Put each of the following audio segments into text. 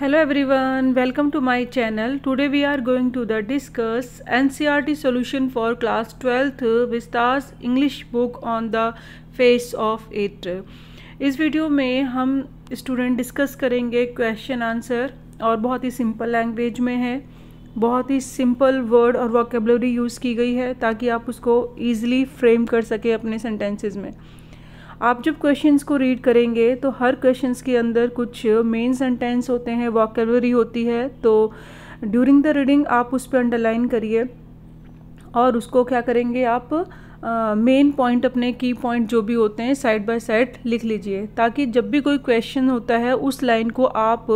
Hello everyone welcome to my channel today we are going to the discuss NCERT solution for class twelfth Vistas English book on the face of it इस video में हम student discuss करेंगे question answer और बहुत ही simple language में है बहुत ही सिंपल वर्ड और वॉकेबलरी यूज़ की गई है ताकि आप उसको ईजिली फ्रेम कर सकें अपने सेंटेंसेज में आप जब क्वेश्चंस को रीड करेंगे तो हर क्वेश्चंस के अंदर कुछ मेन सेंटेंस होते हैं वॉकेबलरी होती है तो ड्यूरिंग द रीडिंग आप उस पर अंडरलाइन करिए और उसको क्या करेंगे आप मेन uh, पॉइंट अपने की पॉइंट जो भी होते हैं साइड बाय साइड लिख लीजिए ताकि जब भी कोई क्वेश्चन होता है उस लाइन को आप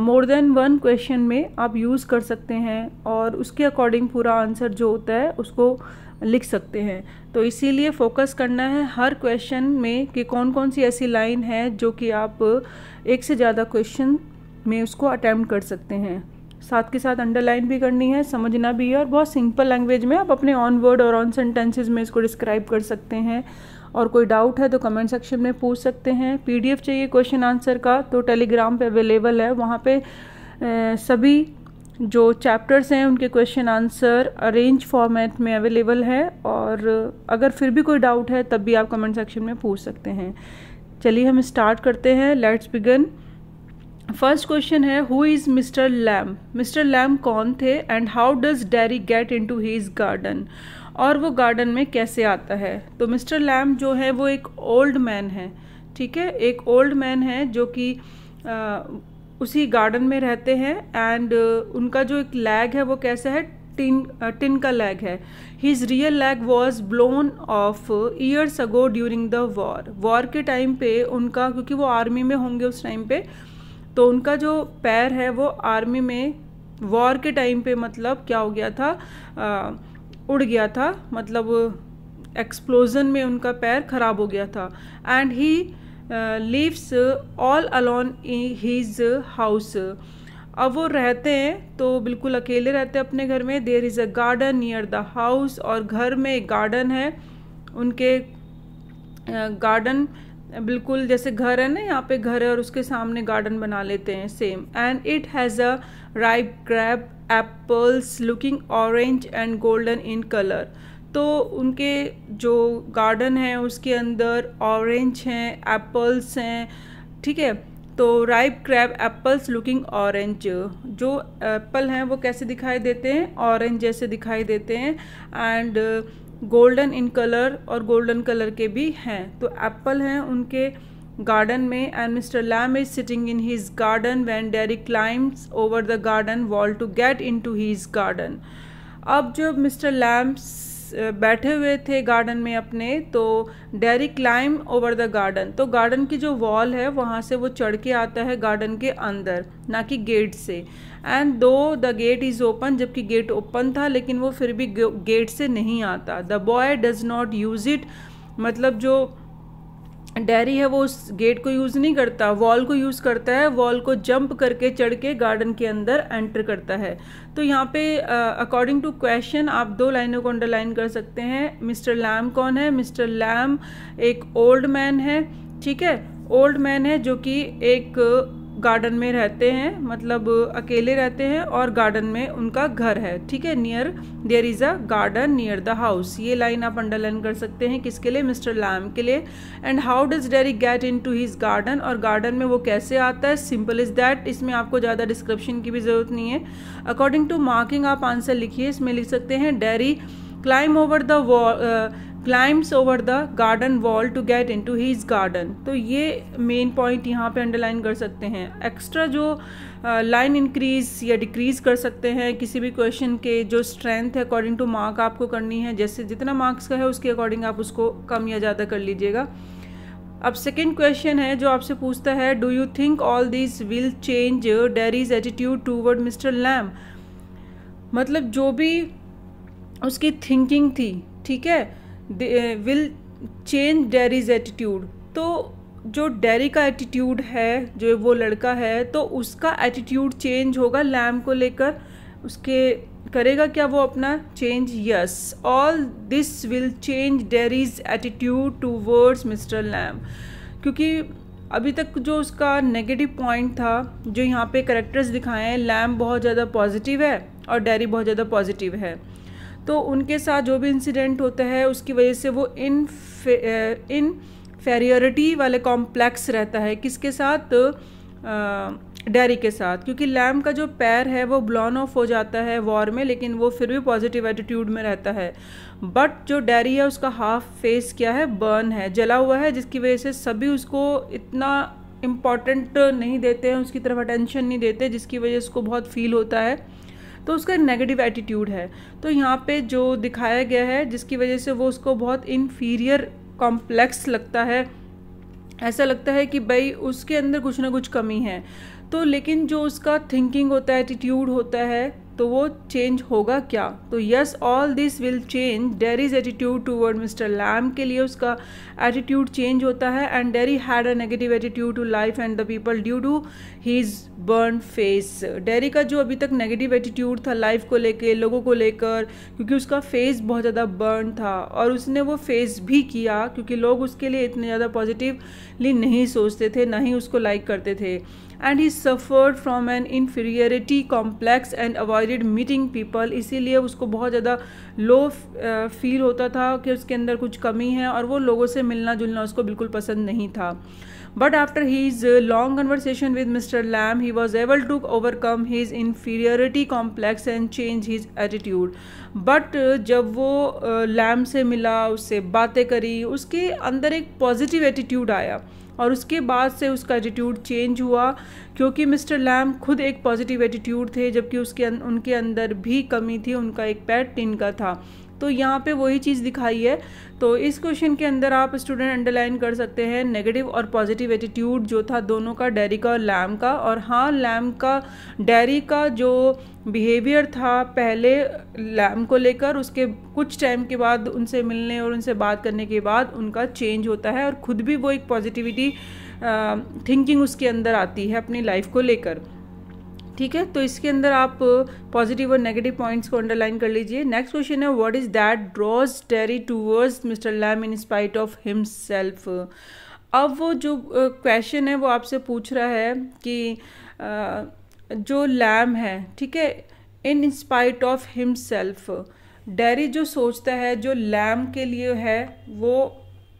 मोर देन वन क्वेश्चन में आप यूज़ कर सकते हैं और उसके अकॉर्डिंग पूरा आंसर जो होता है उसको लिख सकते हैं तो इसीलिए फोकस करना है हर क्वेश्चन में कि कौन कौन सी ऐसी लाइन है जो कि आप एक से ज़्यादा क्वेश्चन में उसको अटैम्प्ट कर सकते हैं साथ के साथ अंडरलाइन भी करनी है समझना भी है और बहुत सिंपल लैंग्वेज में आप अपने ऑन वर्ड और ऑन सेंटेंसेज में इसको डिस्क्राइब कर सकते हैं और कोई डाउट है तो कमेंट सेक्शन में पूछ सकते हैं पीडीएफ चाहिए क्वेश्चन आंसर का तो टेलीग्राम पे अवेलेबल है वहाँ पे ए, सभी जो चैप्टर्स हैं उनके क्वेश्चन आंसर अरेंज फॉर्मेट में अवेलेबल है और अगर फिर भी कोई डाउट है तब भी आप कमेंट सेक्शन में पूछ सकते हैं चलिए हम स्टार्ट करते हैं लेट्स बिगन फर्स्ट क्वेश्चन है who is Mister Lamb Mister Lamb कौन थे and how does Derry get into his garden और वो गार्डन में कैसे आता है तो मिस्टर लैम जो है वो एक ओल्ड मैन है ठीक है एक ओल्ड मैन है जो कि उसी गार्डन में रहते हैं एंड uh, उनका जो एक लैग है वो कैसा है टिन टिन uh, का लैग है his real leg was blown off years ago during the war war के टाइम पे उनका क्योंकि वो आर्मी में होंगे उस टाइम पे तो उनका जो पैर है वो आर्मी में वॉर के टाइम पे मतलब क्या हो गया था आ, uh, उड़ गया था मतलब एक्सप्लोजन में उनका पैर खराब हो गया था and he lives all alone his house अब वो रहते हैं तो बिल्कुल अकेले रहते हैं अपने घर में there is a garden near the house और घर में एक गार्डन है उनके गार्डन बिल्कुल जैसे घर है ना यहाँ पे घर है और उसके सामने गार्डन बना लेते हैं same and it has a ripe crab apples looking orange and golden in colour तो उनके जो गार्डन है उसके अंदर ऑरेंज हैं एप्पल्स हैं ठीक है तो ripe crab apples looking orange जो एप्पल हैं वो कैसे दिखाई देते हैं ऑरेंज जैसे दिखाई देते हैं एंड गोल्डन इन कलर और गोल्डन कलर के भी हैं तो एप्पल हैं उनके गार्डन में and Mister Lamb is sitting in his garden when Derry climbs over the garden wall to get into his garden अब जब मिस्टर लैम्स बैठे हुए थे गार्डन में अपने तो Derry climb over the garden तो गार्डन की जो वॉल है वहाँ से वो चढ़ के आता है गार्डन के अंदर ना कि गेट से and though the gate is open जबकि गेट ओपन था लेकिन वो फिर भी गेट से नहीं आता the boy does not use it मतलब जो डेरी है वो उस गेट को यूज़ नहीं करता वॉल को यूज़ करता है वॉल को जंप करके चढ़ के गार्डन के अंदर एंटर करता है तो यहाँ पे अकॉर्डिंग टू क्वेश्चन आप दो लाइनों को अंडरलाइन कर सकते हैं मिस्टर लैम कौन है मिस्टर लैम एक ओल्ड मैन है ठीक है ओल्ड मैन है जो कि एक गार्डन में रहते हैं मतलब अकेले रहते हैं और गार्डन में उनका घर है ठीक है near there is a garden near the house ये लाइन आप अंडरलाइन कर सकते हैं किसके लिए मिस्टर लैम के लिए and how does Derry get into his garden और गार्डन में वो कैसे आता है सिंपल इज़ दैट इसमें आपको ज़्यादा डिस्क्रिप्शन की भी ज़रूरत नहीं है अकॉर्डिंग टू मार्किंग आप आंसर लिखिए इसमें लिख सकते हैं Derry climb over the wall climbs over the garden wall to get into his garden तो ये मेन पॉइंट यहाँ पे अंडरलाइन कर सकते हैं एक्स्ट्रा जो लाइन uh, इंक्रीज या डिक्रीज कर सकते हैं किसी भी क्वेश्चन के जो स्ट्रेंथ है अकॉर्डिंग टू मार्क आपको करनी है जैसे जितना मार्क्स का है उसके अकॉर्डिंग आप उसको कम या ज़्यादा कर लीजिएगा अब सेकेंड क्वेश्चन है जो आपसे पूछता है do you think all this will change Derry's attitude toward Mister Lamb मतलब जो भी उसकी थिंकिंग थी ठीक है विल चेंज डेरीज एटीट्यूड तो जो डेरी का एटीट्यूड है जो वो लड़का है तो उसका एटीट्यूड चेंज होगा लैम को लेकर उसके करेगा क्या वो अपना change yes all this will change Derry's attitude towards Mister Lamb क्योंकि अभी तक जो उसका नेगेटिव पॉइंट था जो यहाँ पे करेक्टर्स दिखाए हैं लैम बहुत ज़्यादा पॉजिटिव है और डेरी बहुत ज़्यादा पॉजिटिव है तो उनके साथ जो भी इंसिडेंट होता है उसकी वजह से वो इन इन फेरियरिटी वाले कॉम्प्लेक्स रहता है किसके साथ डेरी के साथ क्योंकि लैम का जो पैर है वो ब्लॉन ऑफ हो जाता है वॉर में लेकिन वो फिर भी पॉजिटिव एटीट्यूड में रहता है बट जो डेरी है उसका हाफ फेस क्या है बर्न है जला हुआ है जिसकी वजह से सभी उसको इतना इम्पॉर्टेंट नहीं देते हैं उसकी तरफ अटेंशन नहीं देते जिसकी वजह से उसको बहुत फील होता है तो उसका नेगेटिव एटीट्यूड है तो यहाँ पे जो दिखाया गया है जिसकी वजह से वो उसको बहुत इन्फीरियर कॉम्प्लेक्स लगता है ऐसा लगता है कि भाई उसके अंदर कुछ ना कुछ कमी है तो लेकिन जो उसका थिंकिंग होता है एटीट्यूड होता है तो वो चेंज होगा क्या तो yes all this will change Derry's attitude toward Mister Lamb के लिए उसका एटीट्यूड चेंज होता है and Derry had a negative attitude to life and the people due to his burn face Derry का जो अभी तक नेगेटिव एटीट्यूड था लाइफ को लेकर लोगों को लेकर क्योंकि उसका फेस बहुत ज़्यादा बर्न था और उसने वो फेस भी किया क्योंकि लोग उसके लिए इतने ज़्यादा पॉजिटिवली नहीं सोचते थे ना ही उसको लाइक करते थे and he suffered from an inferiority complex and avoided meeting people इसीलिए उसको बहुत ज़्यादा लो फील होता था कि उसके अंदर कुछ कमी है और वो लोगों से मिलना जुलना उसको बिल्कुल पसंद नहीं था but after his long conversation with mister Lamb he was able to overcome his inferiority complex and change his attitude but जब वो लैम से मिला उससे बातें करी उसके अंदर एक पॉजिटिव एटीट्यूड आया और उसके बाद से उसका एटीट्यूड चेंज हुआ क्योंकि मिस्टर लैम खुद एक पॉजिटिव एटीट्यूड थे जबकि उसके अं-, उनके अंदर भी कमी थी उनका एक पैर टिन का था तो यहाँ पे वही चीज़ दिखाई है तो इस क्वेश्चन के अंदर आप स्टूडेंट अंडरलाइन कर सकते हैं नेगेटिव और पॉजिटिव एटीट्यूड जो था दोनों का डेरी का और लैम का और हाँ लैम का डेरी का जो बिहेवियर था पहले लैम को लेकर उसके कुछ टाइम के बाद उनसे मिलने और उनसे बात करने के बाद उनका चेंज होता है और ख़ुद भी वो एक पॉजिटिविटी थिंकिंग उसके अंदर आती है अपनी लाइफ को लेकर ठीक है तो इसके अंदर आप पॉजिटिव uh, और नेगेटिव पॉइंट्स को अंडरलाइन कर लीजिए नेक्स्ट क्वेश्चन है what is that draws Derry towards Mister Lamb in spite of himself अब वो जो क्वेश्चन uh, है वो आपसे पूछ रहा है कि uh, जो लैम है ठीक है in spite of himself Derry जो सोचता है जो लैम के लिए है वो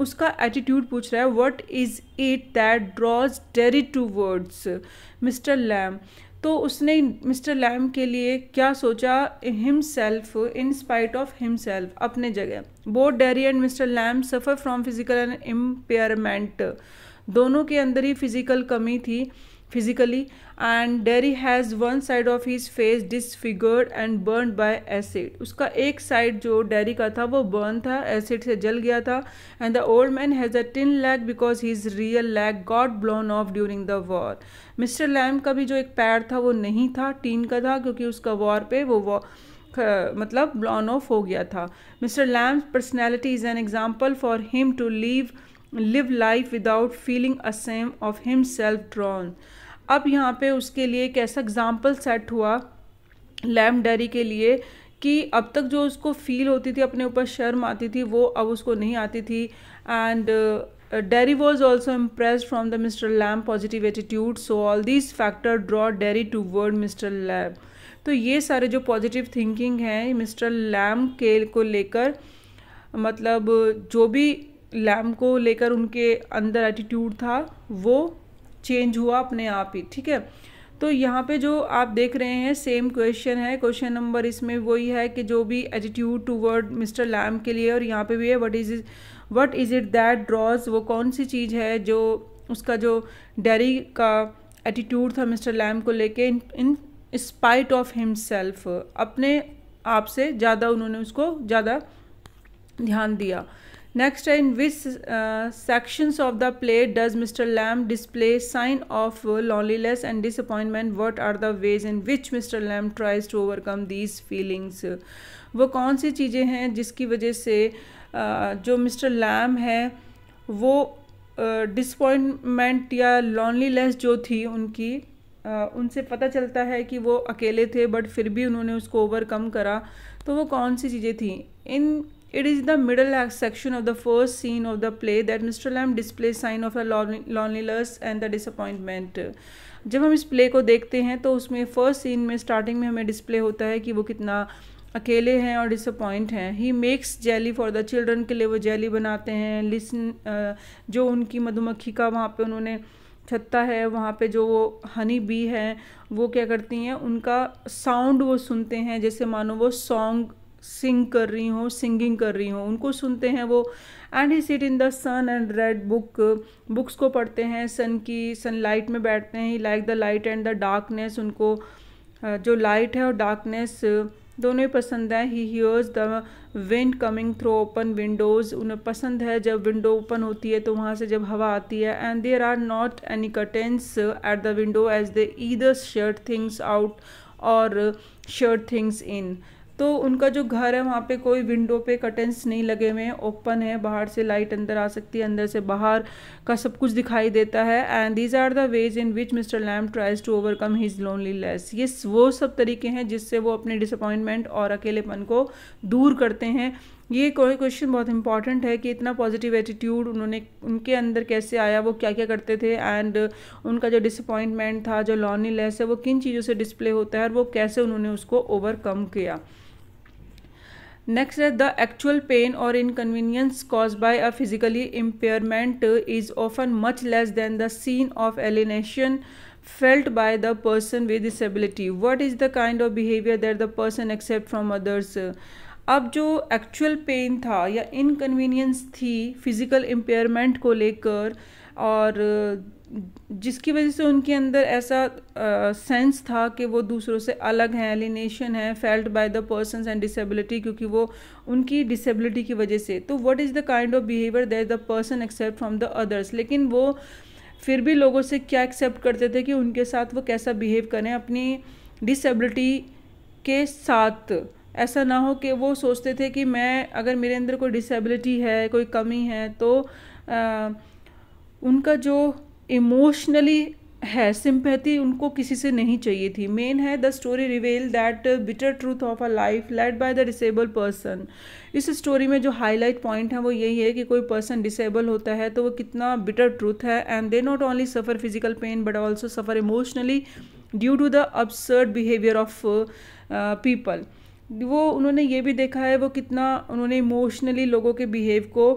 उसका एटीट्यूड पूछ रहा है what is it that draws Derry towards Mister Lamb तो उसने मिस्टर लैम के लिए क्या सोचा himself in spite of himself अपने जगह both Derry and Mister Lamb suffer from physical and impairment दोनों के अंदर ही फिज़िकल कमी थी physically and Derry has one side of his face disfigured and burned by acid उसका एक साइड जो डेरी का था वो बर्न था एसिड से जल गया था and the old man has a tin leg because his real leg got blown off during the war Mister Lamb का भी जो एक पैर था वो नहीं था टीन का था क्योंकि उसका वॉर पे वो वॉर मतलब ब्लॉन ऑफ हो गया था Mister Lamb's personality is an example for him to leave live life without feeling a shame of himself drawn अब यहाँ पे उसके लिए एक ऐसा एग्ज़ाम्पल सेट हुआ लैम डेरी के लिए कि अब तक जो उसको फील होती थी अपने ऊपर शर्म आती थी वो अब उसको नहीं आती थी and Derry was also impress from the Mister Lamb positive attitude so all this factor draw Derry toward Mister Lamb तो ये सारे जो पॉजिटिव थिंकिंग हैं मिस्टर लैम के को लेकर मतलब जो भी लैम को लेकर उनके अंदर एटीट्यूड था वो चेंज हुआ अपने आप ही ठीक है तो यहाँ पे जो आप देख रहे हैं सेम क्वेश्चन है क्वेश्चन नंबर इसमें वही है कि जो भी attitude toward Mister Lamb के लिए और यहाँ पे भी है what is what is it that draws वो कौन सी चीज़ है जो उसका जो डेरी का एटीट्यूड था मिस्टर लैम को लेके in in spite of himself अपने आप से ज़्यादा उन्होंने उसको ज़्यादा ध्यान दिया next in which sections of the play does Mister Lamb display sign of loneliness and disappointment what are the ways in which mister Lamb tries to overcome these feelings वो कौन सी चीज़ें हैं जिसकी वजह से uh, जो मिस्टर लैम है वो डिसपॉइंटमेंट uh, या लॉन्लीनेस जो थी उनकी uh, उनसे पता चलता है कि वो अकेले थे बट फिर भी उन्होंने उसको ओवरकम करा तो वो कौन सी चीज़ें थी इन It is the middle section of the first scene of the play that Mr. Lamb displays sign of a loneliness and the disappointment. जब हम इस प्ले को देखते हैं तो उसमें फर्स्ट सीन में स्टार्टिंग में हमें डिस्प्ले होता है कि वो कितना अकेले हैं और डिसअपॉइंट हैं he makes jelly for the children के लिए वो जेली बनाते हैं लिसन जो उनकी मधुमक्खी का वहाँ पे उन्होंने छत्ता है वहाँ पे जो वो हनी बी है वो क्या करती हैं उनका साउंड वो सुनते हैं जैसे मानो वो सॉन्ग सिंग कर रही हों सिंगिंग कर रही हों उनको सुनते हैं वो and he sit in the sun and read book books को पढ़ते हैं सन की सनलाइट में बैठते हैं he like the light and the darkness उनको जो लाइट है और डार्कनेस दोनों ही पसंद है he hears the wind coming through open windows उन्हें पसंद है जब विंडो ओपन होती है तो वहाँ से जब हवा आती है and there are not any curtains at the window as they either shut things out और शर्ट थिंग्स इन तो उनका जो घर है वहाँ पे कोई विंडो पे कटेंस नहीं लगे हुए हैं ओपन है बाहर से लाइट अंदर आ सकती है अंदर से बाहर का सब कुछ दिखाई देता है and these are the ways in which mister Lamb tries to overcome his loneliness ये वो सब तरीके हैं जिससे वो अपने डिसअपॉइंटमेंट और अकेलेपन को दूर करते हैं ये क्वेश्चन बहुत इंपॉर्टेंट है कि इतना पॉजिटिव एटीट्यूड उन्होंने उनके अंदर कैसे आया वो क्या क्या करते थे एंड उनका जो डिसअपॉइंटमेंट था जो लेस है वो किन चीज़ों से डिस्प्ले होता है और वो कैसे उन्होंने उसको ओवरकम किया नेक्स्ट है द एक्चुअल पेन और inconvenience caused by a physically impairment is often much less than the sense of alienation felt by the person with disability what is the kind of behaviour that the person accept from others अब जो actual pen था या inconvenience थी physical impairment को लेकर और जिसकी वजह से उनके अंदर ऐसा सेंस था कि वो दूसरों से अलग हैं एलिनेशन है felt by the person and disability क्योंकि वो उनकी डिसेबिलिटी की वजह से तो what is the kind of behaviour that the person accept from the others लेकिन वो फिर भी लोगों से क्या एक्सेप्ट करते थे कि उनके साथ वो कैसा बिहेव करें अपनी डिसेबिलिटी के साथ ऐसा ना हो कि वो सोचते थे कि मैं अगर मेरे अंदर कोई डिसेबिलिटी है कोई कमी है तो आ, उनका जो इमोशनली है सिंपैथी उनको किसी से नहीं चाहिए थी मेन है the story reveal that bitter truth of a life led by the disabled person इस स्टोरी में जो हाईलाइट पॉइंट है वो यही है कि कोई पर्सन डिसेबल होता है तो वो कितना बिटर ट्रूथ है and they not only suffer physical pain but also suffer emotionally due to the absurd behaviour of people वो उन्होंने ये भी देखा है वो कितना उन्होंने इमोशनली लोगों के बिहेव को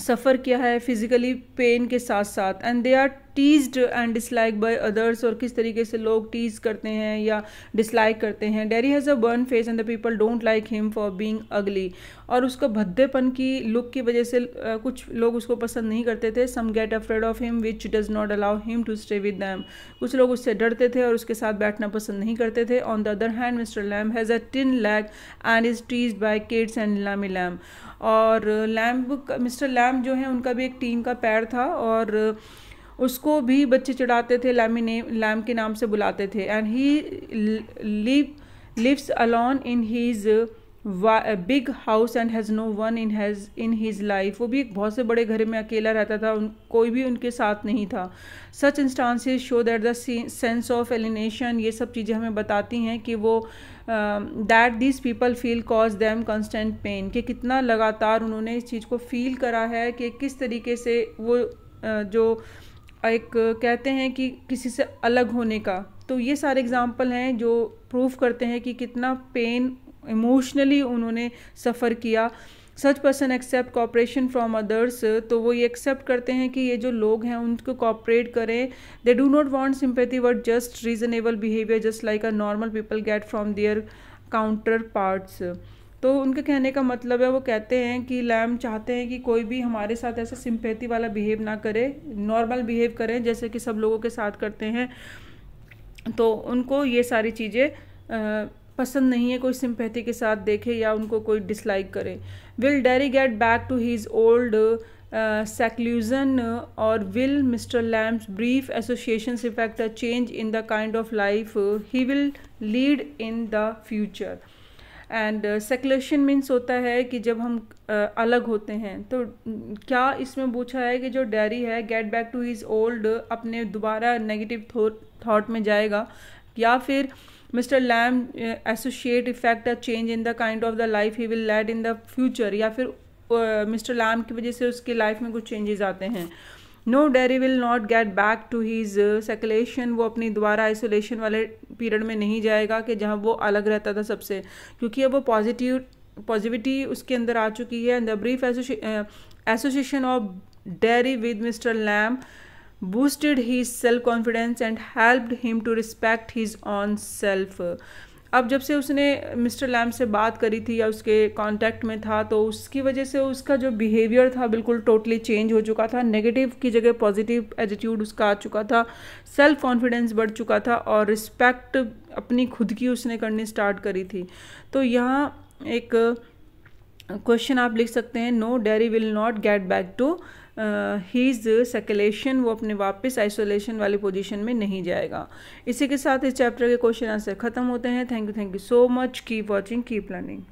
सफ़र किया है फिज़िकली पेन के साथ साथ and they are teased and dislike by others और किस तरीके से लोग टीज करते हैं या डिसलाइक करते हैं Derry has a burn face and the people don't like him for being ugly और उसका भद्देपन की लुक की वजह से कुछ लोग उसको पसंद नहीं करते थे some get afraid of him which does not allow him to stay with them कुछ लोग उससे डरते थे और उसके साथ बैठना पसंद नहीं करते थे on the other hand mister Lamb has a tin leg and is teased by kids and Lamey Lamb और लैम्ब मिस्टर लैम जो है उनका भी एक टीम का पैर था और उसको भी बच्चे चढ़ाते थे लैमी नेम लैम के नाम से बुलाते थे and he live lives alone in his big house and has no one in has in his life वो भी एक बहुत से बड़े घर में अकेला रहता था उन कोई भी उनके साथ नहीं था such instances show that the sense of alienation ये सब चीज़ें हमें बताती हैं कि वो that this people feel cause them constant pain कि कितना लगातार उन्होंने इस चीज़ को फील करा है कि किस तरीके से वो uh, जो एक कहते हैं कि किसी से अलग होने का तो ये सारे एग्ज़ाम्पल हैं जो प्रूव करते हैं कि कितना पेन इमोशनली उन्होंने सफ़र किया such person expect cooperation from others तो वो ये एक्सेप्ट करते हैं कि ये जो लोग हैं उनको कॉपरेट करें they do not want sympathy but just reasonable behaviour just like a normal people get from their counterparts तो उनके कहने का मतलब है वो कहते हैं कि लैम चाहते हैं कि कोई भी हमारे साथ ऐसा सिंपैथी वाला बिहेव ना करे नॉर्मल बिहेव करें जैसे कि सब लोगों के साथ करते हैं तो उनको ये सारी चीज़ें पसंद नहीं है कोई सिंपैथी के साथ देखे या उनको कोई डिसलाइक करे will Derry get back to his old seclusion और will mister Lamb's brief association effect a change in the kind of life he will lead in the future and seclusion means होता है कि जब हम uh, अलग होते हैं तो क्या इसमें पूछा है कि जो डेरी है get back to his old अपने दोबारा नेगेटिव थाट में जाएगा या फिर mister Lamb associate effect a change in the kind of the life he will led in the future या फिर मिस्टर uh, लैम की वजह से उसकी लाइफ में कुछ चेंजेस आते हैं no Derry will not get back to his seclusion वो अपनी दोबारा आइसोलेशन वाले पीरियड में नहीं जाएगा कि जहाँ वो अलग रहता था सबसे क्योंकि अब वो पॉजिटिव पॉजिटिविटी उसके अंदर आ चुकी है and the brief association of Derry with mister Lamb boosted his self confidence and helped him to respect his own self अब जब से उसने मिस्टर लैम से बात करी थी या उसके कांटेक्ट में था तो उसकी वजह से उसका जो बिहेवियर था बिल्कुल टोटली चेंज हो चुका था नेगेटिव की जगह पॉजिटिव एटीट्यूड उसका आ चुका था सेल्फ कॉन्फिडेंस बढ़ चुका था और रिस्पेक्ट अपनी खुद की उसने करनी स्टार्ट करी थी तो यहाँ एक क्वेश्चन आप लिख सकते हैं no Derry will not get back to his circulation वो अपने वापस आइसोलेशन वाली पोजीशन में नहीं जाएगा इसी के साथ इस चैप्टर के क्वेश्चन आंसर खत्म होते हैं thank you thank you so much keep watching keep learning